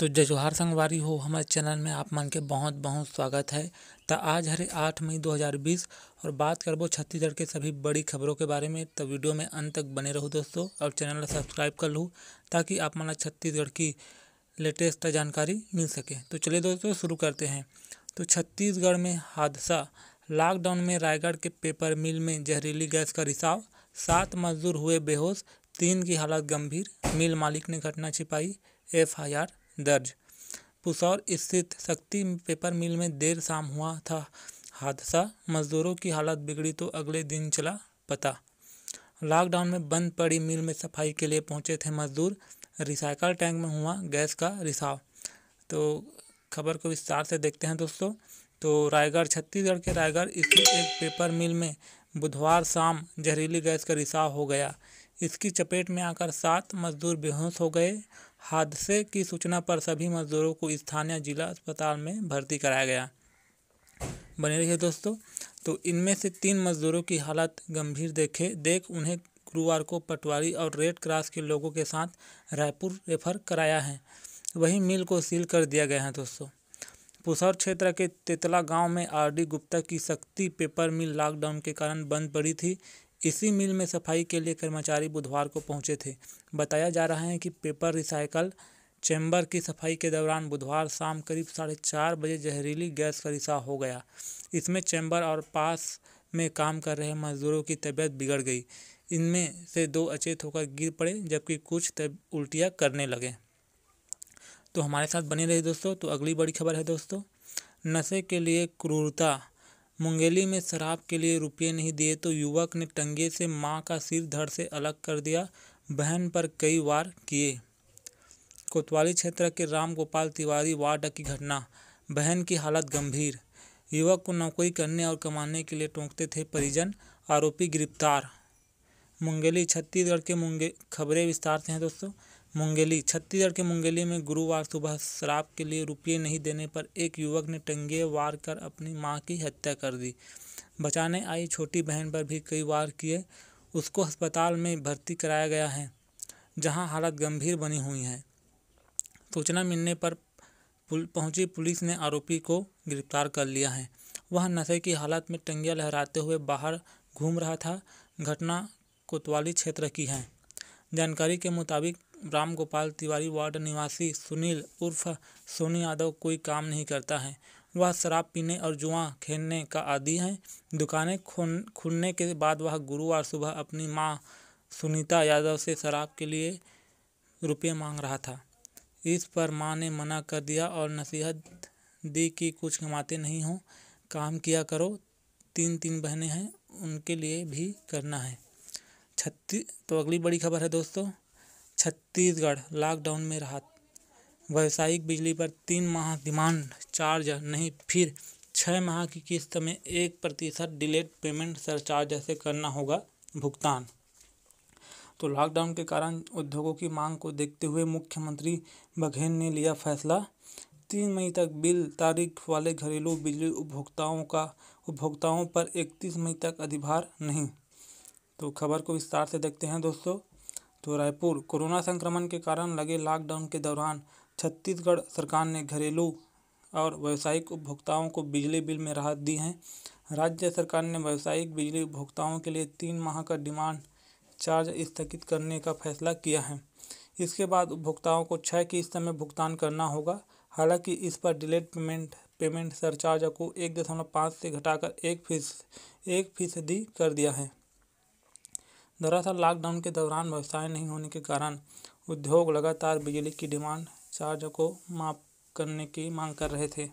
तो जय जोहार संगवारी हो हमारे चैनल में आप मन के बहुत बहुत स्वागत है तो आज हरे आठ मई 2020 और बात करबो छत्तीसगढ़ के सभी बड़ी खबरों के बारे में तो वीडियो में अंत तक बने रहो दोस्तों और चैनल सब्सक्राइब कर लूँ ताकि आप मन छत्तीसगढ़ की लेटेस्ट जानकारी मिल सके तो चलिए दोस्तों शुरू करते हैं तो छत्तीसगढ़ में हादसा लॉकडाउन में रायगढ़ के पेपर मिल में जहरीली गैस का रिसाव सात मजदूर हुए बेहोश तीन की हालत गंभीर मिल मालिक ने घटना छिपाई आर दर्ज पुसौर स्थित शक्ति पेपर मिल में देर शाम हुआ था हादसा मजदूरों की हालत बिगड़ी तो अगले दिन चला पता लॉकडाउन में बंद पड़ी मिल में सफाई के लिए पहुंचे थे मजदूर रिसाइकल टैंक में हुआ गैस का रिसाव तो खबर को विस्तार से देखते हैं दोस्तों तो रायगढ़ छत्तीसगढ़ के रायगढ़ स्थित एक पेपर मिल में बुधवार शाम जहरीली गैस का रिसाव हो गया इसकी चपेट में आकर सात मजदूर बेहोश हो गए हादसे की सूचना पर सभी मज़दूरों को स्थानीय जिला अस्पताल में भर्ती कराया गया बने रहिए दोस्तों तो इनमें से तीन मज़दूरों की हालत गंभीर देखे देख उन्हें गुरुवार को पटवारी और रेड क्रॉस के लोगों के साथ रायपुर रेफर कराया है वहीं मिल को सील कर दिया गया है दोस्तों पुसौर क्षेत्र के तेतला गांव में आरडी गुप्ता की शक्ति पेपर मिल लॉकडाउन के कारण बंद पड़ी थी इसी मिल में सफाई के लिए कर्मचारी बुधवार को पहुंचे थे बताया जा रहा है कि पेपर रिसाइकल चैम्बर की सफाई के दौरान बुधवार शाम करीब साढ़े चार बजे जहरीली गैस का रिसाव हो गया इसमें चैम्बर और पास में काम कर रहे मजदूरों की तबीयत बिगड़ गई इनमें से दो अचेत होकर गिर पड़े जबकि कुछ तब उल्टियाँ करने लगे तो हमारे साथ बने रहे दोस्तों तो अगली बड़ी खबर है दोस्तों नशे के लिए क्रूरता मुंगेली में शराब के लिए रुपये नहीं दिए तो युवक ने टंगे से माँ का सिर धड़ से अलग कर दिया बहन पर कई वार किए कोतवाली क्षेत्र के राम गोपाल तिवारी वार्ड की घटना बहन की हालत गंभीर युवक को नौकरी करने और कमाने के लिए टोंकते थे परिजन आरोपी गिरफ्तार मुंगेली छत्तीसगढ़ के मुंगे खबरें विस्तार से हैं दोस्तों मुंगेली छत्तीसगढ़ के मुंगेली में गुरुवार सुबह शराब के लिए रुपये नहीं देने पर एक युवक ने टंगे वार कर अपनी मां की हत्या कर दी बचाने आई छोटी बहन पर भी कई वार किए उसको अस्पताल में भर्ती कराया गया है जहां हालत गंभीर बनी हुई है सूचना मिलने पर पुल, पहुंची पुलिस ने आरोपी को गिरफ्तार कर लिया है वह नशे की हालत में टंगिया लहराते हुए बाहर घूम रहा था घटना कोतवाली क्षेत्र की है जानकारी के मुताबिक राम गोपाल तिवारी वार्ड निवासी सुनील उर्फ सोनी यादव कोई काम नहीं करता है वह शराब पीने और जुआ खेलने का आदि है दुकानें खोल खुलने के बाद वह गुरुवार सुबह अपनी माँ सुनीता यादव से शराब के लिए रुपये मांग रहा था इस पर माँ ने मना कर दिया और नसीहत दी कि कुछ कमाते नहीं हो काम किया करो तीन तीन बहनें हैं उनके लिए भी करना है छत्तीस तो अगली बड़ी खबर है दोस्तों छत्तीसगढ़ लॉकडाउन में राहत व्यावसायिक बिजली पर तीन माह डिमांड चार्ज नहीं फिर छः माह की किस्त में एक प्रतिशत डिलेट पेमेंट सरचार्ज से करना होगा भुगतान तो लॉकडाउन के कारण उद्योगों की मांग को देखते हुए मुख्यमंत्री बघेल ने लिया फैसला तीन मई तक बिल तारीख वाले घरेलू बिजली उपभोक्ताओं का उपभोक्ताओं पर इकतीस मई तक अधिभार नहीं तो खबर को विस्तार से देखते हैं दोस्तों तो रायपुर कोरोना संक्रमण के कारण लगे लॉकडाउन के दौरान छत्तीसगढ़ सरकार ने घरेलू और व्यावसायिक उपभोक्ताओं को बिजली बिल में राहत दी है राज्य सरकार ने व्यावसायिक बिजली उपभोक्ताओं के लिए तीन माह का डिमांड चार्ज स्थगित करने का फैसला किया है इसके बाद उपभोक्ताओं को छः किस्त में भुगतान करना होगा हालांकि इस पर डिलेड पेमेंट पेमेंट सरचार्ज को एक दशमलव पाँच से घटाकर एक फीस एक फीसदी कर दिया है दरअसल लॉकडाउन के दौरान व्यवसाय नहीं होने के कारण उद्योग लगातार बिजली की डिमांड चार्ज को माफ करने की मांग कर रहे थे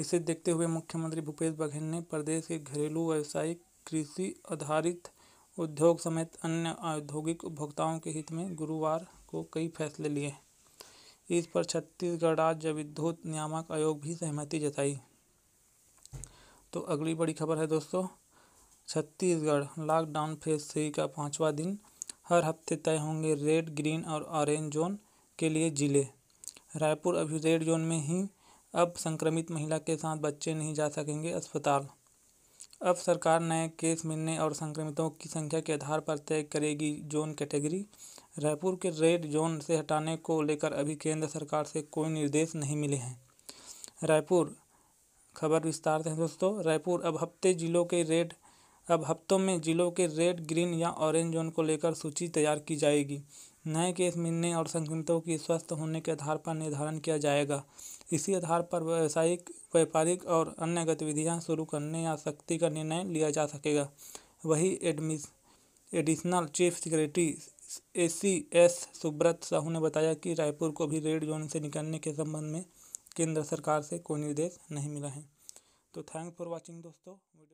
इसे देखते हुए मुख्यमंत्री भूपेश बघेल ने प्रदेश के घरेलू व्यावसायिक कृषि आधारित उद्योग समेत अन्य औद्योगिक उपभोक्ताओं के हित में गुरुवार को कई फैसले लिए इस पर छत्तीसगढ़ राज्य विद्युत नियामक आयोग भी सहमति जताई तो अगली बड़ी खबर है दोस्तों छत्तीसगढ़ लॉकडाउन फेज थ्री का पांचवा दिन हर हफ्ते तय होंगे रेड ग्रीन और ऑरेंज जोन के लिए जिले रायपुर अभी रेड जोन में ही अब संक्रमित महिला के साथ बच्चे नहीं जा सकेंगे अस्पताल अब सरकार नए केस मिलने और संक्रमितों की संख्या के आधार पर तय करेगी जोन कैटेगरी रायपुर के रेड जोन से हटाने को लेकर अभी केंद्र सरकार से कोई निर्देश नहीं मिले हैं रायपुर खबर विस्तार से दोस्तों रायपुर अब हफ्ते जिलों के रेड अब हफ्तों में ज़िलों के रेड ग्रीन या ऑरेंज जोन को लेकर सूची तैयार की जाएगी नए केस मिलने और संक्रमितों की स्वस्थ होने के आधार पर निर्धारण किया जाएगा इसी आधार पर व्यावसायिक व्यापारिक और अन्य गतिविधियां शुरू करने या सख्ती का निर्णय लिया जा सकेगा वही एडमिस additional chief secretary A C S Subrat Sahu ने बताया कि रायपुर को भी रेड जोन से निकलने के संबंध में केंद्र सरकार से कोई निर्देश नहीं मिला है तो थैंक फॉर वॉचिंग दोस्तों